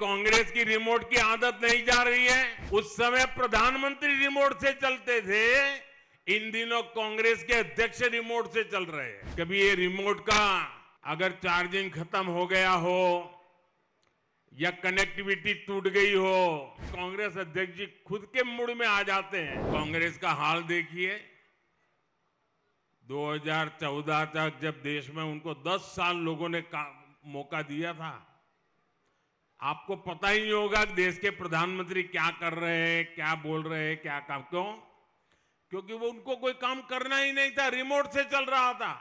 कांग्रेस की रिमोट की आदत नहीं जा रही है उस समय प्रधानमंत्री रिमोट से चलते थे इन दिनों कांग्रेस के अध्यक्ष रिमोट से चल रहे हैं कभी ये रिमोट का अगर चार्जिंग खत्म हो गया हो या कनेक्टिविटी टूट गई हो कांग्रेस अध्यक्ष जी खुद के मूड में आ जाते हैं कांग्रेस का हाल देखिए 2014 तक जब देश में उनको 10 साल लोगों ने मौका दिया था आपको पता ही होगा देश के प्रधानमंत्री क्या कर रहे हैं क्या बोल रहे हैं क्या काम क्यों क्योंकि वो उनको कोई काम करना ही नहीं था रिमोट से चल रहा था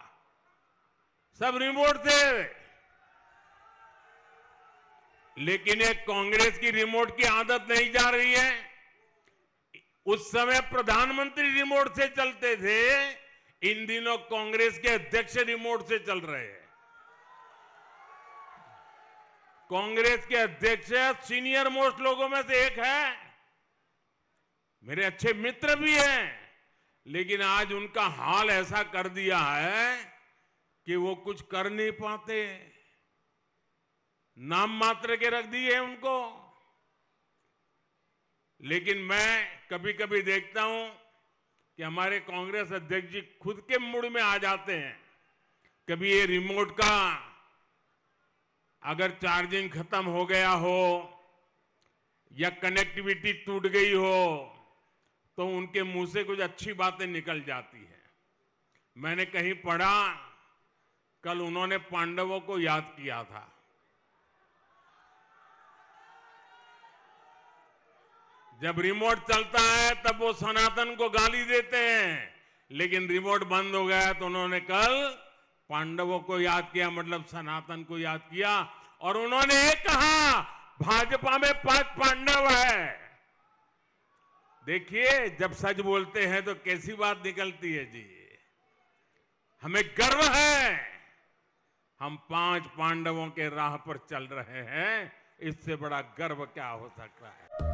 सब रिमोट से लेकिन एक कांग्रेस की रिमोट की आदत नहीं जा रही है उस समय प्रधानमंत्री रिमोट से चलते थे इन दिनों कांग्रेस के अध्यक्ष रिमोट से चल रहे हैं कांग्रेस के अध्यक्ष सीनियर मोस्ट लोगों में से एक है मेरे अच्छे मित्र भी हैं लेकिन आज उनका हाल ऐसा कर दिया है कि वो कुछ कर नहीं पाते नाम मात्र के रख दिए उनको लेकिन मैं कभी कभी देखता हूं कि हमारे कांग्रेस अध्यक्ष जी खुद के मूड में आ जाते हैं कभी ये रिमोट का अगर चार्जिंग खत्म हो गया हो या कनेक्टिविटी टूट गई हो तो उनके मुंह से कुछ अच्छी बातें निकल जाती है मैंने कहीं पढ़ा कल उन्होंने पांडवों को याद किया था जब रिमोट चलता है तब वो सनातन को गाली देते हैं लेकिन रिमोट बंद हो गया तो उन्होंने कल पांडवों को याद किया मतलब सनातन को याद किया और उन्होंने ये कहा भाजपा में पांच पांडव है देखिए जब सच बोलते हैं तो कैसी बात निकलती है जी हमें गर्व है हम पांच पांडवों के राह पर चल रहे हैं इससे बड़ा गर्व क्या हो सकता है